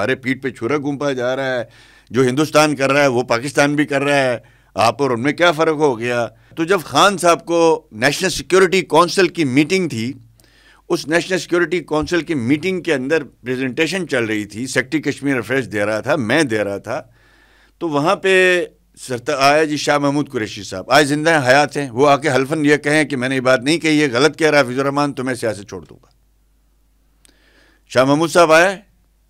हमारे पीठ पे छुरा घूमा जा रहा है जो हिंदुस्तान कर रहा है वो पाकिस्तान भी कर रहा है आप और उनमें क्या फ़र्क हो गया तो जब खान साहब को नेशनल सिक्योरिटी काउंसिल की मीटिंग थी उस नेशनल सिक्योरिटी काउंसिल की मीटिंग के अंदर प्रेजेंटेशन चल रही थी सेक्टरी कश्मीर अफेयर्स दे रहा था मैं दे रहा था तो वहाँ पे सरता आया जी शाह महमूद कुरैशी साहब आज जिंदा हयात हैं वो आके हल्फन ये कहें कि मैंने ये बात नहीं कही है गलत कह रहा है फिजुररहमान तो मैं सियासत छोड़ दूंगा शाह महमूद साहब आए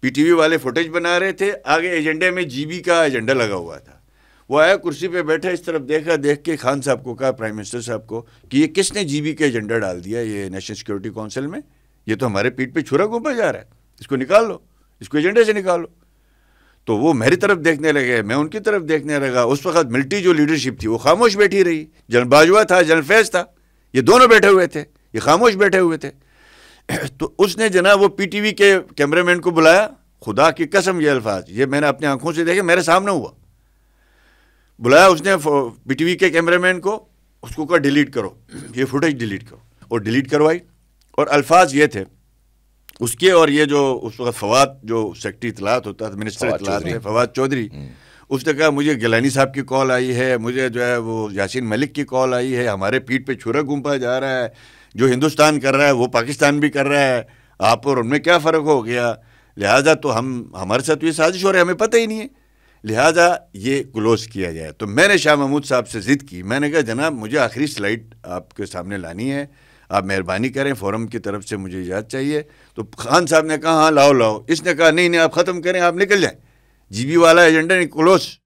पीटीवी वाले फुटेज बना रहे थे आगे एजेंडे में जीबी का एजेंडा लगा हुआ था वो आया कुर्सी पे बैठा इस तरफ देखा देख के खान साहब को कहा प्राइम मिनिस्टर साहब को कि ये किसने जीबी का एजेंडा डाल दिया ये नेशनल सिक्योरिटी काउंसिल में ये तो हमारे पीठ पे छुरा घूम जा रहा है इसको निकाल लो इसको एजेंडे से निकालो तो वो मेरी तरफ देखने लगे मैं उनकी तरफ देखने लगा उस वक्त मिल्टी जो लीडरशिप थी वो खामोश बैठी रही जनरल बाजवा था जनरल फैज था ये दोनों बैठे हुए थे ये खामोश बैठे हुए थे तो उसने जना वो पीटीवी के कैमरामैन को बुलाया खुदा की कसम ये अल्फाज ये मैंने अपनी आंखों से देखे मेरे सामने हुआ बुलाया उसने पीटीवी के कैमरामैन को उसको कहा डिलीट करो ये फुटेज डिलीट करो और डिलीट करवाई और अल्फाज ये थे उसके और ये जो उस वक्त फवाद जो सेक्रेटरी इतलात होता था मिनिस्टर इतलात फवाद चौधरी हम्म। उसने कहा मुझे गिलानी साहब की कॉल आई है मुझे जो है वो यासिन मलिक की कॉल आई है हमारे पीठ पे छुरा घूमा जा रहा है जो हिंदुस्तान कर रहा है वो पाकिस्तान भी कर रहा है आप और उनमें क्या फ़र्क हो गया लिहाजा तो हम हमारे साथ तो ये साजिश हो रही है हमें पता ही नहीं है लिहाजा ये क्लोज़ किया जाए तो मैंने शाह महमूद साहब से ज़िद की मैंने कहा जनाब मुझे आखिरी स्लाइड आपके सामने लानी है आप मेहरबानी करें फोरम की तरफ से मुझे इजाज़त चाहिए तो खान साहब ने कहा हाँ लाओ लाओ इसने कहा नहीं नहीं आप ख़त्म करें आप निकल जाएं जीबी वाला एजेंडा नहीं क्लोज़